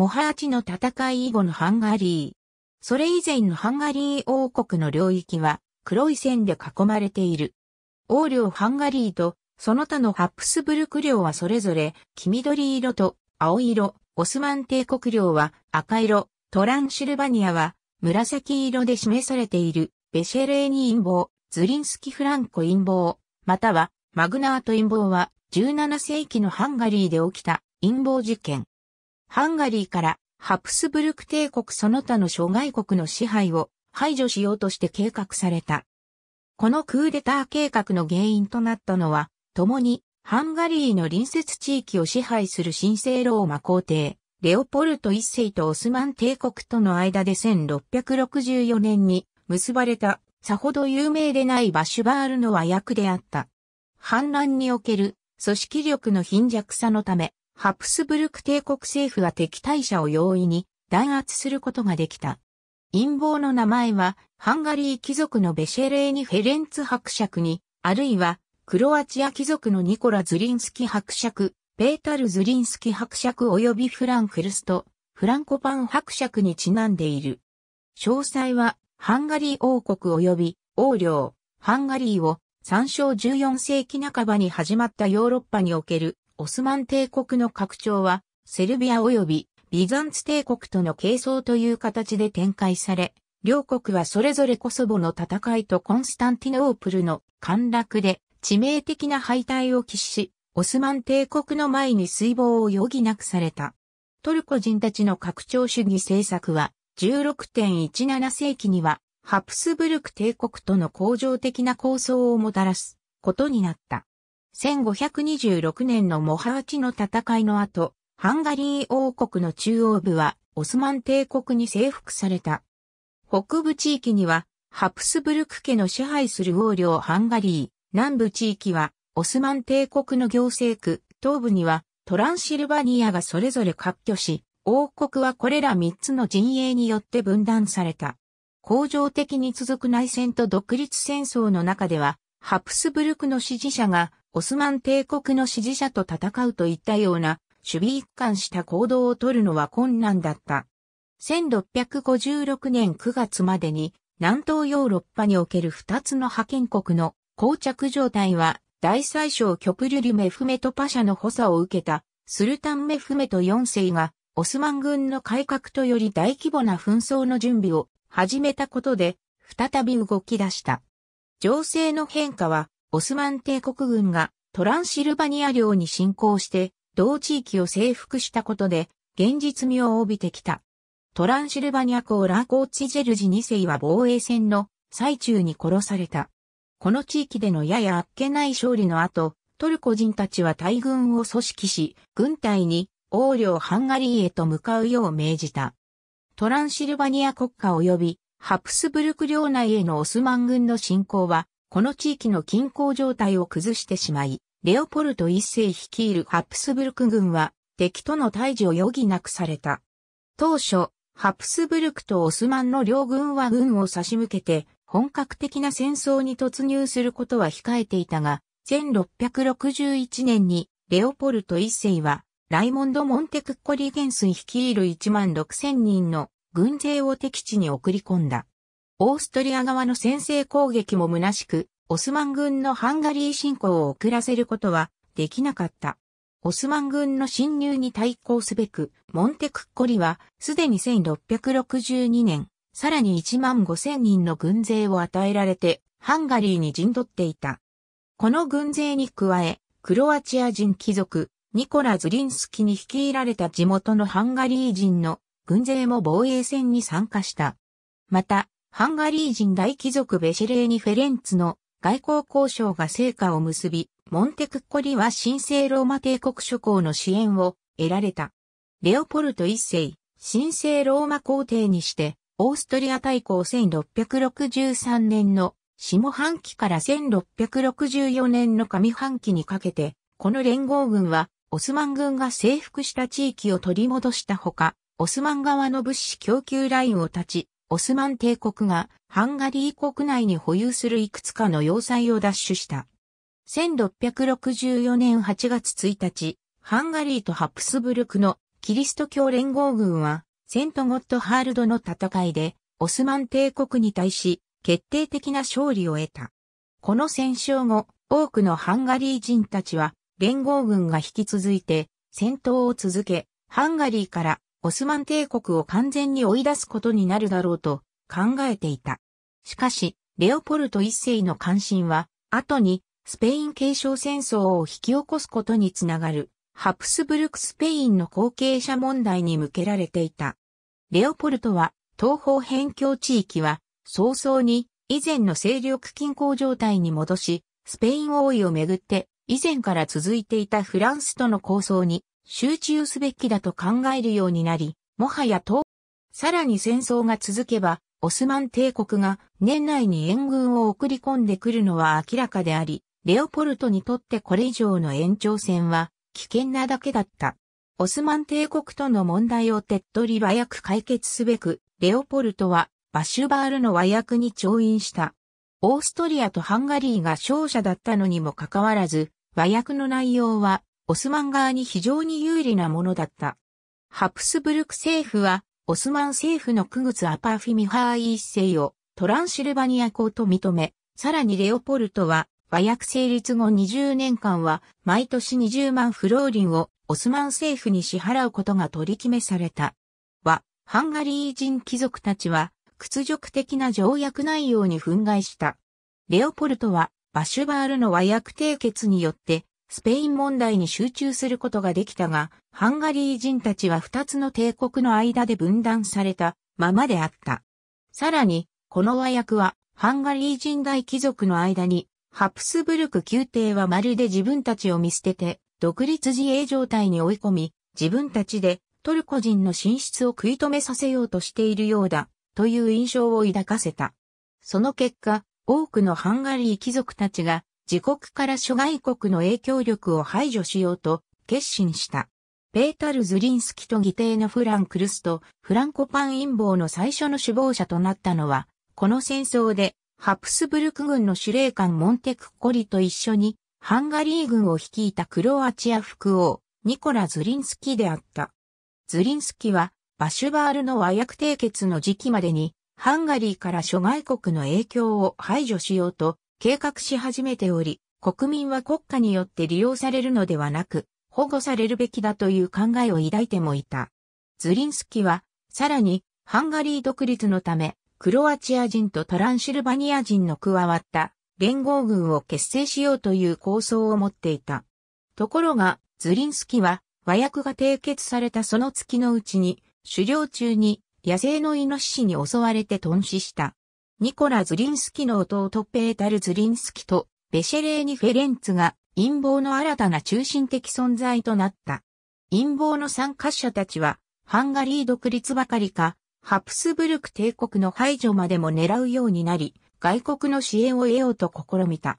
モハーチの戦い以後のハンガリー。それ以前のハンガリー王国の領域は黒い線で囲まれている。王領ハンガリーとその他のハプスブルク領はそれぞれ黄緑色と青色、オスマン帝国領は赤色、トランシルバニアは紫色で示されているベシェレーニ陰謀、ズリンスキフランコ陰謀、またはマグナート陰謀は17世紀のハンガリーで起きた陰謀事件。ハンガリーからハプスブルク帝国その他の諸外国の支配を排除しようとして計画された。このクーデター計画の原因となったのは、共にハンガリーの隣接地域を支配する神聖ローマ皇帝、レオポルト一世とオスマン帝国との間で1664年に結ばれた、さほど有名でないバシュバールの和訳であった。反乱における組織力の貧弱さのため、ハプスブルク帝国政府は敵対者を容易に弾圧することができた。陰謀の名前は、ハンガリー貴族のベシェレーニ・フェレンツ伯爵に、あるいは、クロアチア貴族のニコラ・ズリンスキ伯爵、ペータル・ズリンスキ伯爵及びフラン・フルスト、フランコパン伯爵にちなんでいる。詳細は、ハンガリー王国及び王領、ハンガリーを、参照14世紀半ばに始まったヨーロッパにおけるオスマン帝国の拡張は、セルビア及びビザンツ帝国との係争という形で展開され、両国はそれぞれコソボの戦いとコンスタンティノープルの陥落で致命的な敗退を喫し、オスマン帝国の前に水防を余儀なくされた。トルコ人たちの拡張主義政策は、16.17世紀には、ハプスブルク帝国との恒常的な構想をもたらすことになった。1526年のモハーチの戦いの後、ハンガリー王国の中央部はオスマン帝国に征服された。北部地域にはハプスブルク家の支配する王領ハンガリー、南部地域はオスマン帝国の行政区、東部にはトランシルバニアがそれぞれ割拠し、王国はこれら3つの陣営によって分断された。恒常的に続く内戦と独立戦争の中では、ハプスブルクの支持者がオスマン帝国の支持者と戦うといったような、守備一貫した行動を取るのは困難だった。1656年9月までに、南東ヨーロッパにおける2つの派遣国の膠着状態は、大宰相キョプリュリメフメトパシャの補佐を受けた、スルタンメフメト4世が、オスマン軍の改革とより大規模な紛争の準備を始めたことで、再び動き出した。情勢の変化は、オスマン帝国軍がトランシルバニア領に侵攻して同地域を征服したことで現実味を帯びてきた。トランシルバニア公ラーコーチジェルジ2世は防衛戦の最中に殺された。この地域でのややあっけない勝利の後、トルコ人たちは大軍を組織し、軍隊に王領ハンガリーへと向かうよう命じた。トランシルバニア国家及びハプスブルク領内へのオスマン軍の侵攻はこの地域の均衡状態を崩してしまい、レオポルト一世率いるハプスブルク軍は敵との退治を余儀なくされた。当初、ハプスブルクとオスマンの両軍は軍を差し向けて本格的な戦争に突入することは控えていたが、1661年にレオポルト一世はライモンド・モンテクッコリゲス帥率いる1万6000人の軍勢を敵地に送り込んだ。オーストリア側の先制攻撃も虚しく、オスマン軍のハンガリー侵攻を遅らせることはできなかった。オスマン軍の侵入に対抗すべく、モンテクッコリは、すでに1662年、さらに1万5000人の軍勢を与えられて、ハンガリーに陣取っていた。この軍勢に加え、クロアチア人貴族、ニコラ・ズリンスキに率いられた地元のハンガリー人の軍勢も防衛戦に参加した。また、ハンガリー人大貴族ベシレーニ・フェレンツの外交交渉が成果を結び、モンテクッコリは神聖ローマ帝国諸侯の支援を得られた。レオポルト一世、神聖ローマ皇帝にして、オーストリア大公1663年の下半期から1664年の上半期にかけて、この連合軍はオスマン軍が征服した地域を取り戻したほか、オスマン側の物資供給ラインを立ち、オスマン帝国がハンガリー国内に保有するいくつかの要塞を奪取した。1664年8月1日、ハンガリーとハプスブルクのキリスト教連合軍は、セントゴットハールドの戦いで、オスマン帝国に対し、決定的な勝利を得た。この戦勝後、多くのハンガリー人たちは、連合軍が引き続いて、戦闘を続け、ハンガリーからオスマン帝国を完全に追い出すことになるだろうと考えていた。しかし、レオポルト一世の関心は、後にスペイン継承戦争を引き起こすことにつながる、ハプスブルクスペインの後継者問題に向けられていた。レオポルトは、東方辺境地域は、早々に以前の勢力均衡状態に戻し、スペイン王位をめぐって、以前から続いていたフランスとの構想に集中すべきだと考えるようになり、もはや東、さらに戦争が続けば、オスマン帝国が年内に援軍を送り込んでくるのは明らかであり、レオポルトにとってこれ以上の延長戦は危険なだけだった。オスマン帝国との問題を手っ取り早く解決すべく、レオポルトはバシュバールの和訳に調印した。オーストリアとハンガリーが勝者だったのにもかかわらず、和訳の内容はオスマン側に非常に有利なものだった。ハプスブルク政府は、オスマン政府のクグツアパーフィミハーイ一世をトランシルバニア公と認め、さらにレオポルトは、和訳成立後20年間は、毎年20万フローリンをオスマン政府に支払うことが取り決めされた。は、ハンガリー人貴族たちは、屈辱的な条約内容に憤慨した。レオポルトは、バシュバールの和訳締結によって、スペイン問題に集中することができたが、ハンガリー人たちは二つの帝国の間で分断されたままであった。さらに、この和訳は、ハンガリー人大貴族の間に、ハプスブルク宮廷はまるで自分たちを見捨てて、独立自衛状態に追い込み、自分たちでトルコ人の進出を食い止めさせようとしているようだ、という印象を抱かせた。その結果、多くのハンガリー貴族たちが自国から諸外国の影響力を排除しようと決心した。ペータル・ズリンスキと義弟のフラン・クルスとフランコパン陰謀の最初の首謀者となったのは、この戦争で、ハプスブルク軍の司令官モンテクコリと一緒に、ハンガリー軍を率いたクロアチア副王、ニコラ・ズリンスキであった。ズリンスキは、バシュバールの和訳締結の時期までに、ハンガリーから諸外国の影響を排除しようと、計画し始めており、国民は国家によって利用されるのではなく、保護されるべきだという考えを抱いてもいた。ズリンスキは、さらに、ハンガリー独立のため、クロアチア人とトランシルバニア人の加わった連合軍を結成しようという構想を持っていた。ところが、ズリンスキは和訳が締結されたその月のうちに、狩猟中に野生のイノシシに襲われて頓死した。ニコラ・ズリンスキの弟ペータル・ズリンスキとベシェレーニ・フェレンツが陰謀の新たな中心的存在となった。陰謀の参加者たちは、ハンガリー独立ばかりか、ハプスブルク帝国の排除までも狙うようになり、外国の支援を得ようと試みた。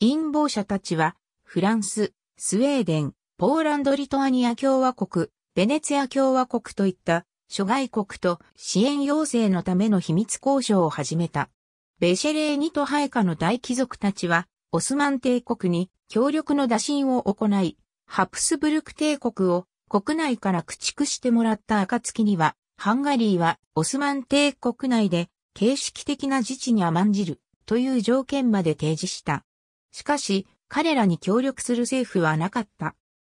陰謀者たちは、フランス、スウェーデン、ポーランド・リトアニア共和国、ベネツィア共和国といった諸外国と支援要請のための秘密交渉を始めた。ベシェレーニとハエカの大貴族たちは、オスマン帝国に協力の打診を行い、ハプスブルク帝国を国内から駆逐してもらった暁には、ハンガリーはオスマン帝国内で形式的な自治に甘んじるという条件まで提示した。しかし、彼らに協力する政府はなかった。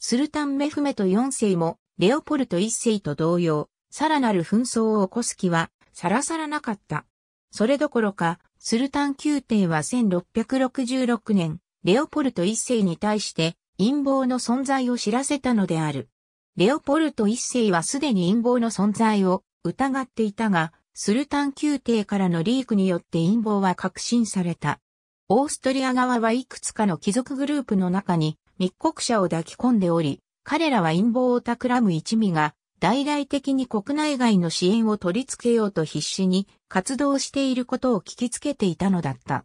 スルタンメフメト4世もレオポルト1世と同様、さらなる紛争を起こす気はさらさらなかった。それどころか、スルタン宮廷は1666年、レオポルト一世に対して陰謀の存在を知らせたのである。レオポルト一世はすでに陰謀の存在を疑っていたが、スルタン宮廷からのリークによって陰謀は確信された。オーストリア側はいくつかの貴族グループの中に密告者を抱き込んでおり、彼らは陰謀を企む一味が大々的に国内外の支援を取り付けようと必死に活動していることを聞きつけていたのだった。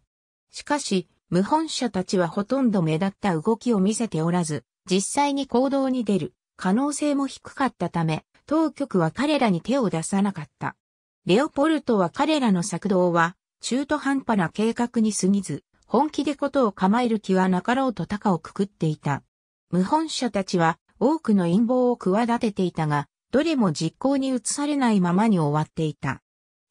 しかし、無本者たちはほとんど目立った動きを見せておらず、実際に行動に出る可能性も低かったため、当局は彼らに手を出さなかった。レオポルトは彼らの策動は、中途半端な計画に過ぎず、本気でことを構える気はなかろうと高をくくっていた。無本者たちは多くの陰謀を企てていたが、どれも実行に移されないままに終わっていた。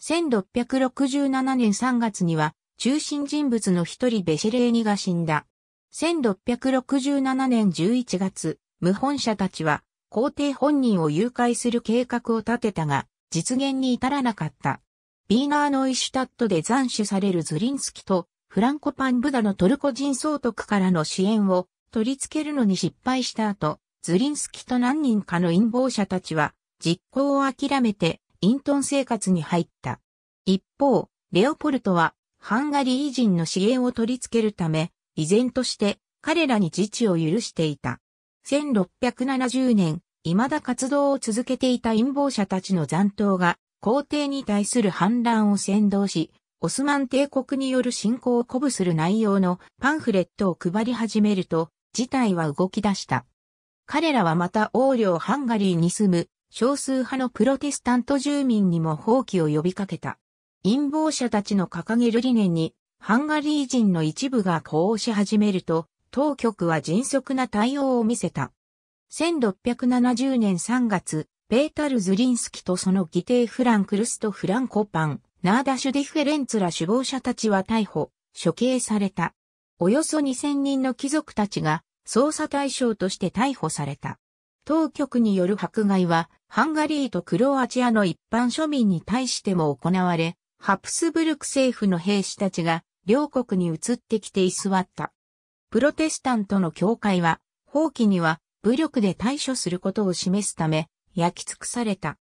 1667年3月には、中心人物の一人ベシレーニが死んだ。1667年11月、無本者たちは、皇帝本人を誘拐する計画を立てたが、実現に至らなかった。ビーナーノイシュタットで斬首されるズリンスキと、フランコパンブダのトルコ人総督からの支援を取り付けるのに失敗した後、ズリンスキと何人かの陰謀者たちは実行を諦めて隠遁生活に入った。一方、レオポルトはハンガリー人の支援を取り付けるため、依然として彼らに自治を許していた。1670年、未だ活動を続けていた陰謀者たちの残党が皇帝に対する反乱を先導し、オスマン帝国による侵攻を鼓舞する内容のパンフレットを配り始めると、事態は動き出した。彼らはまた王領ハンガリーに住む少数派のプロテスタント住民にも放棄を呼びかけた。陰謀者たちの掲げる理念に、ハンガリー人の一部が呼応し始めると、当局は迅速な対応を見せた。1670年3月、ペータル・ズリンスキとその議定フランクルスとフランコパン、ナーダ・シュディフェレンツら首謀者たちは逮捕、処刑された。およそ2000人の貴族たちが捜査対象として逮捕された。当局による迫害は、ハンガリーとクロアチアの一般庶民に対しても行われ、ハプスブルク政府の兵士たちが両国に移ってきて居座った。プロテスタントの教会は、放棄には武力で対処することを示すため、焼き尽くされた。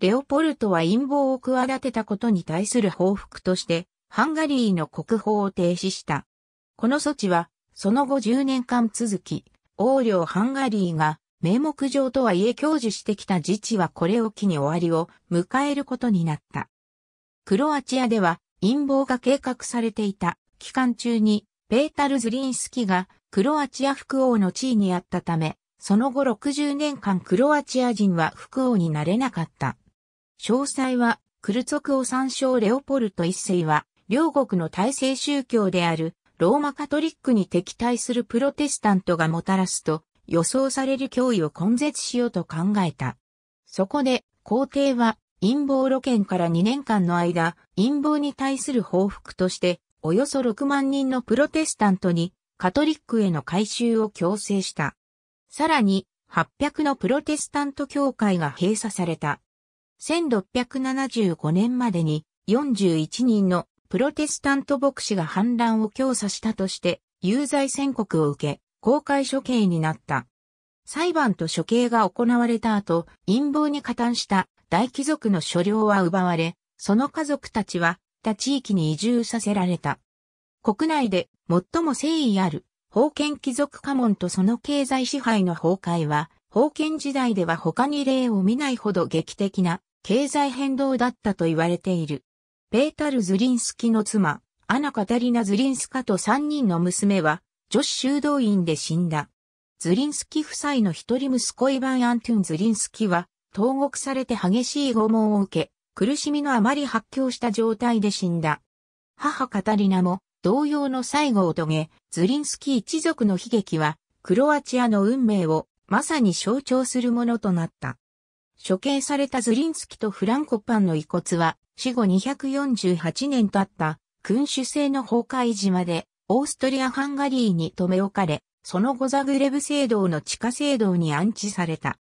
レオポルトは陰謀を企てたことに対する報復として、ハンガリーの国宝を停止した。この措置は、その後10年間続き、王領ハンガリーが名目上とはいえ享受してきた自治はこれを機に終わりを迎えることになった。クロアチアでは陰謀が計画されていた期間中にペータル・ズリンスキがクロアチア副王の地位にあったため、その後60年間クロアチア人は副王になれなかった。詳細はクルツォクを参照レオポルト一世は両国の体制宗教であるローマカトリックに敵対するプロテスタントがもたらすと予想される脅威を根絶しようと考えた。そこで皇帝は陰謀露見から2年間の間、陰謀に対する報復として、およそ6万人のプロテスタントにカトリックへの改修を強制した。さらに、800のプロテスタント教会が閉鎖された。1675年までに41人のプロテスタント牧師が反乱を強査したとして、有罪宣告を受け、公開処刑になった。裁判と処刑が行われた後、陰謀に加担した大貴族の所領は奪われ、その家族たちは、他地域に移住させられた。国内で最も誠意ある、封建貴族家紋とその経済支配の崩壊は、封建時代では他に例を見ないほど劇的な経済変動だったと言われている。ペータル・ズリンスキの妻、アナ・カタリナ・ズリンスカと3人の娘は、女子修道院で死んだ。ズリンスキ夫妻の一人息子イヴァン・アントゥン・ズリンスキは、投獄されて激しい拷問を受け、苦しみのあまり発狂した状態で死んだ。母カタリナも同様の最後を遂げ、ズリンスキ一族の悲劇は、クロアチアの運命をまさに象徴するものとなった。処刑されたズリンスキとフランコパンの遺骨は、死後248年経った君主制の崩壊時まで、オーストリア・ハンガリーに留め置かれ、その後ザグレブ聖堂の地下聖堂に安置された。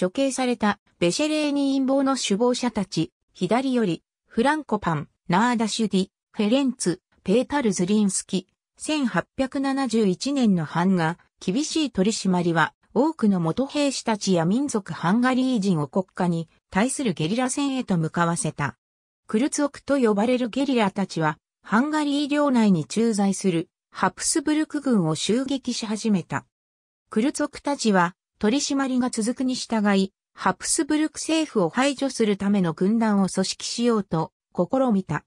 処刑されたベシェレーニ陰謀の首謀者たち、左より、フランコパン、ナーダシュディ、フェレンツ、ペータル・ズリンスキ、1871年の版画、厳しい取り締まりは、多くの元兵士たちや民族ハンガリー人を国家に対するゲリラ戦へと向かわせた。クルツオクと呼ばれるゲリラたちは、ハンガリー領内に駐在するハプスブルク軍を襲撃し始めた。クルツオクたちは取り締まりが続くに従い、ハプスブルク政府を排除するための軍団を組織しようと試みた。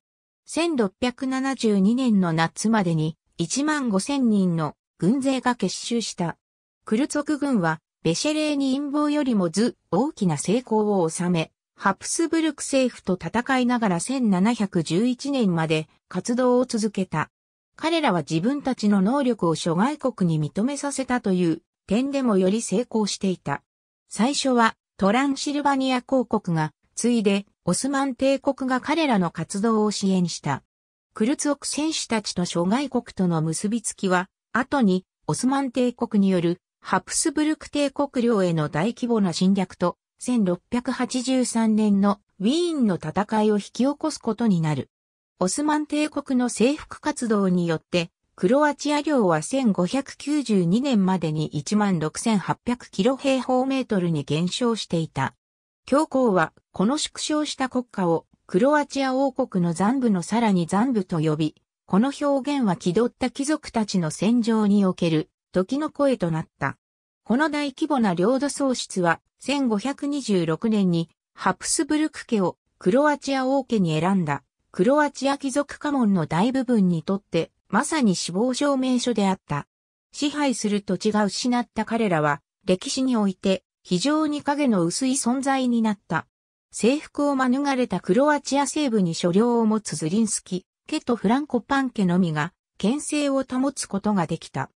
1672年の夏までに1万5 0 0 0人の軍勢が結集した。クルツォク軍は、ベシェレーニ陰謀よりもず、大きな成功を収め、ハプスブルク政府と戦いながら1711年まで活動を続けた。彼らは自分たちの能力を諸外国に認めさせたという点でもより成功していた。最初はトランシルバニア公国が、ついでオスマン帝国が彼らの活動を支援した。クルツオク戦士たちと諸外国との結びつきは、後にオスマン帝国によるハプスブルク帝国領への大規模な侵略と、1683年のウィーンの戦いを引き起こすことになる。オスマン帝国の征服活動によって、クロアチア領は1592年までに16,800キロ平方メートルに減少していた。教皇は、この縮小した国家を、クロアチア王国の残部のさらに残部と呼び、この表現は気取った貴族たちの戦場における時の声となった。この大規模な領土喪失は、1526年にハプスブルク家をクロアチア王家に選んだ、クロアチア貴族家紋の大部分にとって、まさに死亡証明書であった。支配する土地が失った彼らは、歴史において非常に影の薄い存在になった。征服を免れたクロアチア西部に所領を持つズリンスキ、ケとフランコパン家のみが、牽制を保つことができた。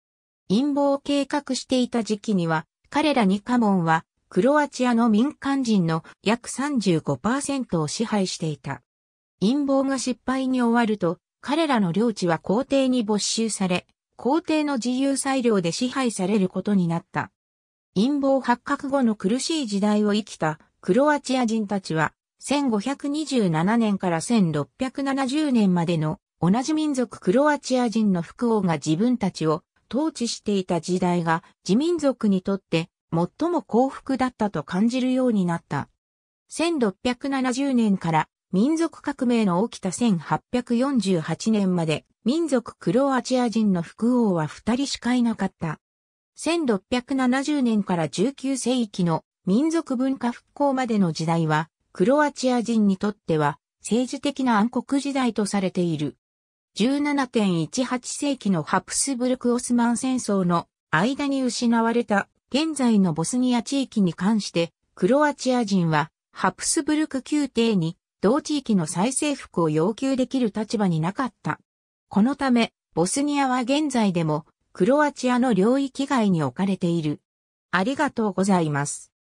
陰謀を計画していた時期には、彼らにカモンは、クロアチアの民間人の約35%を支配していた。陰謀が失敗に終わると、彼らの領地は皇帝に没収され、皇帝の自由裁量で支配されることになった。陰謀発覚後の苦しい時代を生きたクロアチア人たちは、1527年から1670年までの同じ民族クロアチア人の福王が自分たちを統治していた時代が自民族にとって最も幸福だったと感じるようになった。1670年から民族革命の起きた1848年まで民族クロアチア人の副王は二人しかいなかった。1670年から19世紀の民族文化復興までの時代はクロアチア人にとっては政治的な暗黒時代とされている。17.18世紀のハプスブルク・オスマン戦争の間に失われた現在のボスニア地域に関してクロアチア人はハプスブルク宮廷に同地域の再征服を要求できる立場になかった。このためボスニアは現在でもクロアチアの領域外に置かれている。ありがとうございます。